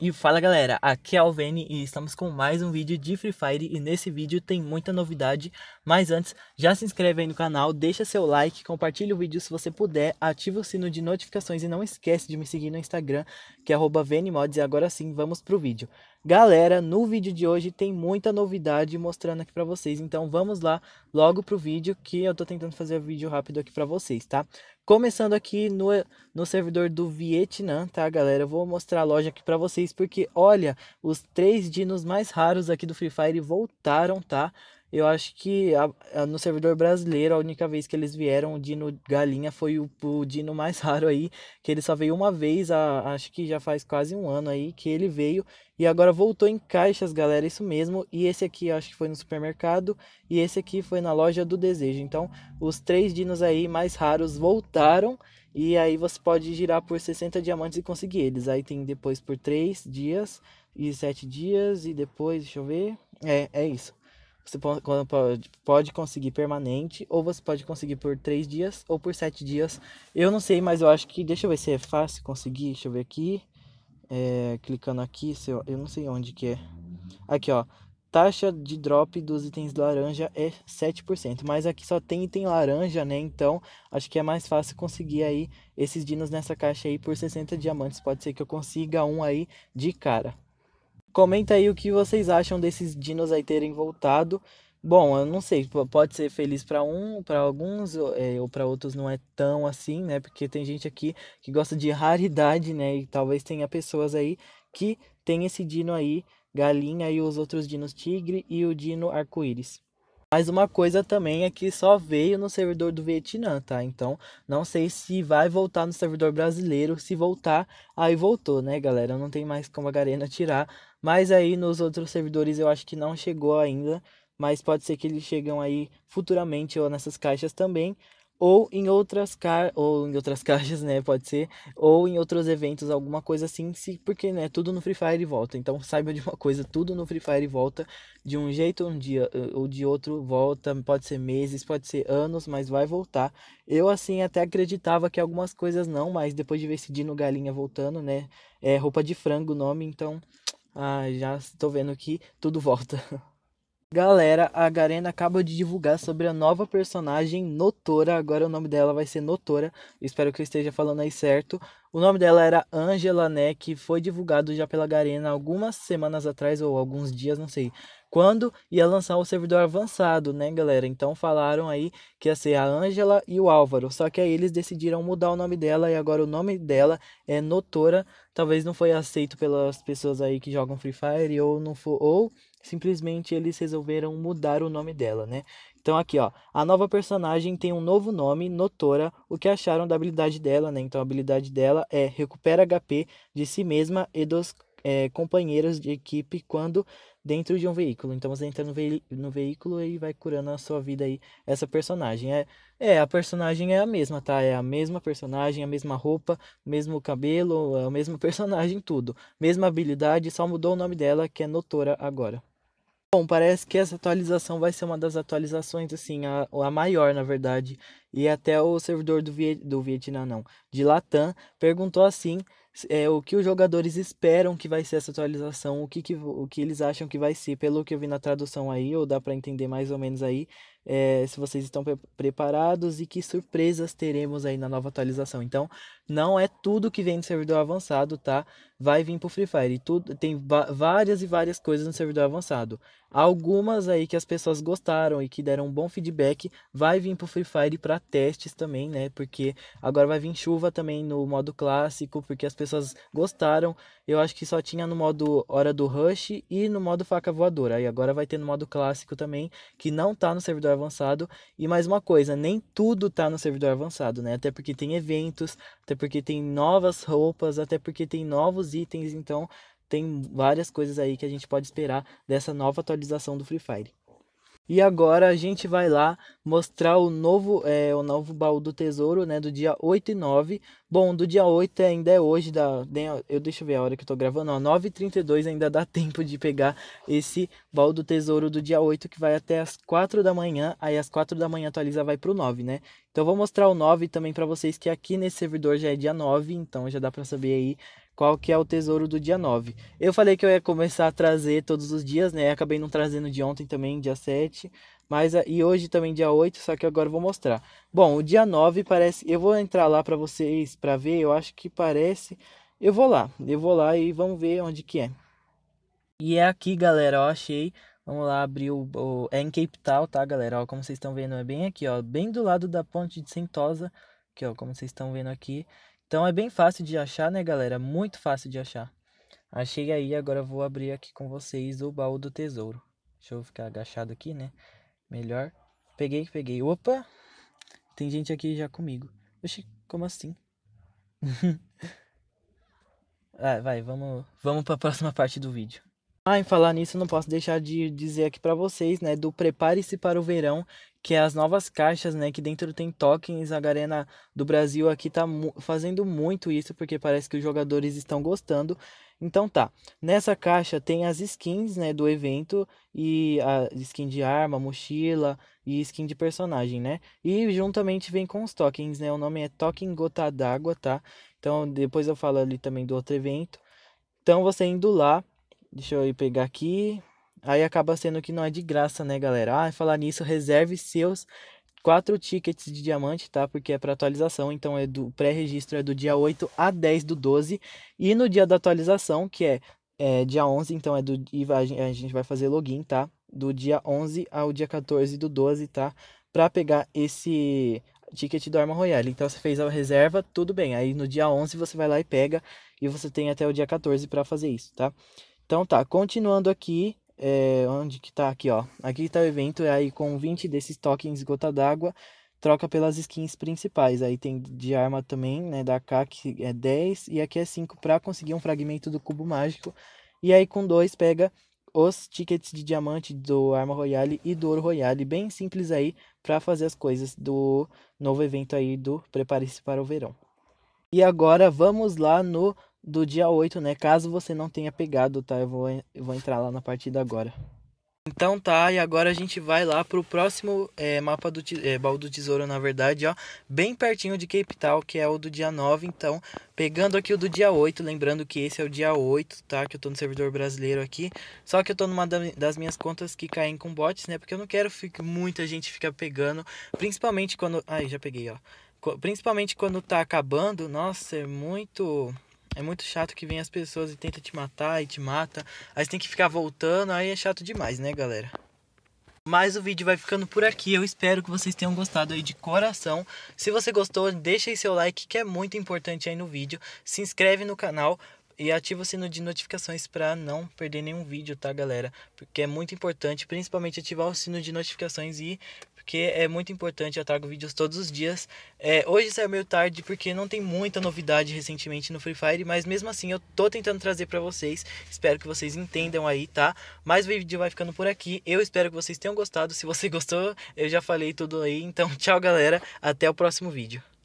E fala galera, aqui é o Alvene e estamos com mais um vídeo de Free Fire e nesse vídeo tem muita novidade, mas antes já se inscreve aí no canal, deixa seu like, compartilha o vídeo se você puder, ativa o sino de notificações e não esquece de me seguir no Instagram, que é arroba Venimods. E agora sim, vamos pro vídeo. Galera, no vídeo de hoje tem muita novidade mostrando aqui para vocês. Então vamos lá logo pro vídeo que eu tô tentando fazer o vídeo rápido aqui para vocês, tá? Começando aqui no, no servidor do Vietnã, tá, galera? Eu vou mostrar a loja aqui para vocês porque, olha, os três dinos mais raros aqui do Free Fire voltaram, tá? Eu acho que a, a, no servidor brasileiro, a única vez que eles vieram o Dino Galinha foi o, o Dino mais raro aí, que ele só veio uma vez, a, acho que já faz quase um ano aí que ele veio. E agora voltou em caixas, galera, isso mesmo. E esse aqui acho que foi no supermercado e esse aqui foi na loja do desejo. Então, os três dinos aí mais raros voltaram e aí você pode girar por 60 diamantes e conseguir eles. Aí tem depois por 3 dias e 7 dias e depois, deixa eu ver. É, é isso. Você pode, pode conseguir permanente, ou você pode conseguir por 3 dias ou por 7 dias. Eu não sei, mas eu acho que. Deixa eu ver se é fácil conseguir. Deixa eu ver aqui. É, clicando aqui, se eu, eu não sei onde que é. Aqui, ó. Taxa de drop dos itens laranja é 7%, mas aqui só tem item laranja, né? Então, acho que é mais fácil conseguir aí esses dinos nessa caixa aí por 60 diamantes. Pode ser que eu consiga um aí de cara. Comenta aí o que vocês acham desses dinos aí terem voltado. Bom, eu não sei, pode ser feliz para um, para alguns, é, ou para outros não é tão assim, né? Porque tem gente aqui que gosta de raridade, né? E talvez tenha pessoas aí que tem esse dino aí, galinha e os outros dinos tigre e o dino arco-íris. Mas uma coisa também é que só veio no servidor do Vietnã, tá? Então, não sei se vai voltar no servidor brasileiro. Se voltar, aí voltou, né, galera? Não tem mais como a Garena tirar mas aí nos outros servidores eu acho que não chegou ainda, mas pode ser que eles chegam aí futuramente ou nessas caixas também, ou em outras ca... ou em outras caixas, né, pode ser, ou em outros eventos, alguma coisa assim, se porque né, tudo no Free Fire volta. Então, saiba de uma coisa, tudo no Free Fire volta de um jeito um dia eh, ou de outro volta, pode ser meses, pode ser anos, mas vai voltar. Eu assim até acreditava que algumas coisas não, mas depois de ver esse Dino Galinha voltando, né, é roupa de frango o nome, então ah, já estou vendo que tudo volta. Galera, a Garena acaba de divulgar sobre a nova personagem Notora. Agora o nome dela vai ser Notora. Espero que eu esteja falando aí certo. O nome dela era Angela né, Que foi divulgado já pela Garena algumas semanas atrás ou alguns dias, não sei. Quando ia lançar o servidor avançado, né, galera? Então falaram aí que ia ser a Angela e o Álvaro. Só que aí eles decidiram mudar o nome dela e agora o nome dela é Notora. Talvez não foi aceito pelas pessoas aí que jogam Free Fire ou não for ou simplesmente eles resolveram mudar o nome dela, né? Então aqui, ó, a nova personagem tem um novo nome, Notora, o que acharam da habilidade dela, né? Então a habilidade dela é recupera HP de si mesma e dos é, companheiros de equipe quando dentro de um veículo. Então você entra no, ve no veículo e vai curando a sua vida aí, essa personagem. É, é, a personagem é a mesma, tá? É a mesma personagem, a mesma roupa, mesmo cabelo, é o mesmo personagem, tudo. Mesma habilidade, só mudou o nome dela, que é Notora agora. Bom, parece que essa atualização vai ser uma das atualizações, assim, a, a maior, na verdade. E até o servidor do, Viet, do Vietnã, não, de Latam, perguntou assim é, o que os jogadores esperam que vai ser essa atualização, o que, que, o que eles acham que vai ser, pelo que eu vi na tradução aí, ou dá para entender mais ou menos aí, é, se vocês estão pre preparados e que surpresas teremos aí na nova atualização. Então, não é tudo que vem do servidor avançado, tá? Vai vir pro Free Fire. E tudo, tem várias e várias coisas no servidor avançado. Algumas aí que as pessoas gostaram e que deram um bom feedback vai vir pro Free Fire para testes também, né? Porque agora vai vir chuva também no modo clássico, porque as pessoas gostaram. Eu acho que só tinha no modo Hora do Rush e no modo Faca Voadora. Aí agora vai ter no modo clássico também, que não tá no servidor avançado. E mais uma coisa, nem tudo tá no servidor avançado, né? Até porque tem eventos, até porque tem novas roupas, até porque tem novos itens, então tem várias coisas aí que a gente pode esperar dessa nova atualização do Free Fire. E agora a gente vai lá mostrar o novo, é, o novo baú do tesouro, né? Do dia 8 e 9. Bom, do dia 8 ainda é hoje, da, eu deixa eu ver a hora que eu tô gravando, ó, 9h32 ainda dá tempo de pegar esse baú do tesouro do dia 8, que vai até as 4 da manhã, aí às 4 da manhã atualiza vai pro 9, né? Então eu vou mostrar o 9 também para vocês, que aqui nesse servidor já é dia 9, então já dá para saber aí qual que é o tesouro do dia 9. Eu falei que eu ia começar a trazer todos os dias, né? Acabei não trazendo de ontem também, dia 7, mas ah, e hoje também dia 8, só que agora eu vou mostrar. Bom, o dia 9 parece, eu vou entrar lá para vocês para ver, eu acho que parece. Eu vou lá, eu vou lá e vamos ver onde que é. E é aqui, galera, ó, achei. Vamos lá abrir o, o é em Cape Town, tá, galera? Ó, como vocês estão vendo, é bem aqui, ó, bem do lado da ponte de Sentosa, que ó, como vocês estão vendo aqui. Então é bem fácil de achar, né, galera? Muito fácil de achar. Achei aí, agora vou abrir aqui com vocês o baú do tesouro. Deixa eu ficar agachado aqui, né? Melhor. Peguei, peguei. Opa! Tem gente aqui já comigo. Oxi, como assim? ah, vai, vamos, vamos para a próxima parte do vídeo. Ah, em falar nisso, não posso deixar de dizer aqui para vocês, né, do Prepare-se para o Verão, que é as novas caixas, né? Que dentro tem tokens. A Garena do Brasil aqui tá mu fazendo muito isso, porque parece que os jogadores estão gostando. Então tá, nessa caixa tem as skins, né, do evento e a skin de arma, mochila e skin de personagem, né? E juntamente vem com os tokens, né? O nome é Token Gota d'Água, tá? Então depois eu falo ali também do outro evento. Então você indo lá, deixa eu ir pegar aqui, Aí acaba sendo que não é de graça, né, galera? Ah, falar nisso, reserve seus quatro tickets de diamante, tá? Porque é para atualização, então é do pré-registro é do dia 8 a 10 do 12 e no dia da atualização, que é, é dia 11, então é do e a gente vai fazer login, tá? Do dia 11 ao dia 14 do 12, tá? Para pegar esse ticket do Arma Royale. Então você fez a reserva, tudo bem. Aí no dia 11 você vai lá e pega e você tem até o dia 14 para fazer isso, tá? Então tá, continuando aqui, é, onde que tá aqui, ó. Aqui tá o evento, é aí com 20 desses tokens gota d'água, troca pelas skins principais. Aí tem de arma também, né, da AK que é 10 e aqui é 5 para conseguir um fragmento do cubo mágico. E aí com dois pega os tickets de diamante do Arma Royale e do Ouro Royale, bem simples aí para fazer as coisas do novo evento aí do Prepare-se para o Verão. E agora vamos lá no do dia 8, né? Caso você não tenha pegado, tá? Eu vou, eu vou entrar lá na partida agora. Então tá, e agora a gente vai lá pro próximo é, mapa do é, baú do tesouro, na verdade, ó, bem pertinho de Cape Town, que é o do dia 9, então, pegando aqui o do dia 8, lembrando que esse é o dia 8, tá, que eu tô no servidor brasileiro aqui, só que eu tô numa das minhas contas que caem com bots, né, porque eu não quero que muita gente fica pegando, principalmente quando, ai, já peguei, ó, principalmente quando tá acabando, nossa, é muito é muito chato que vem as pessoas e tenta te matar e te mata. Aí você tem que ficar voltando, aí é chato demais, né, galera? Mas o vídeo vai ficando por aqui. Eu espero que vocês tenham gostado aí de coração. Se você gostou, deixa aí seu like que é muito importante aí no vídeo. Se inscreve no canal e ativa o sino de notificações para não perder nenhum vídeo, tá, galera? Porque é muito importante, principalmente ativar o sino de notificações e porque é muito importante. Eu trago vídeos todos os dias. É, hoje saiu meio tarde porque não tem muita novidade recentemente no Free Fire, mas mesmo assim eu tô tentando trazer para vocês. Espero que vocês entendam aí, tá? Mas o vídeo vai ficando por aqui. Eu espero que vocês tenham gostado. Se você gostou, eu já falei tudo aí. Então, tchau, galera. Até o próximo vídeo.